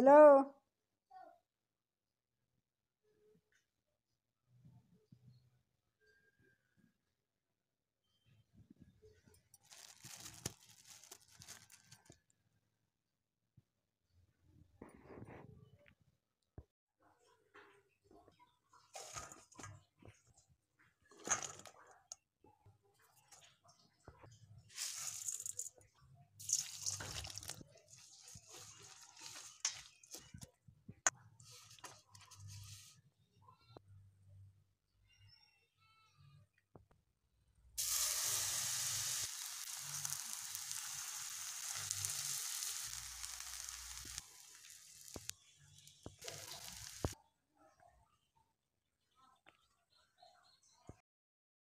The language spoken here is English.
hello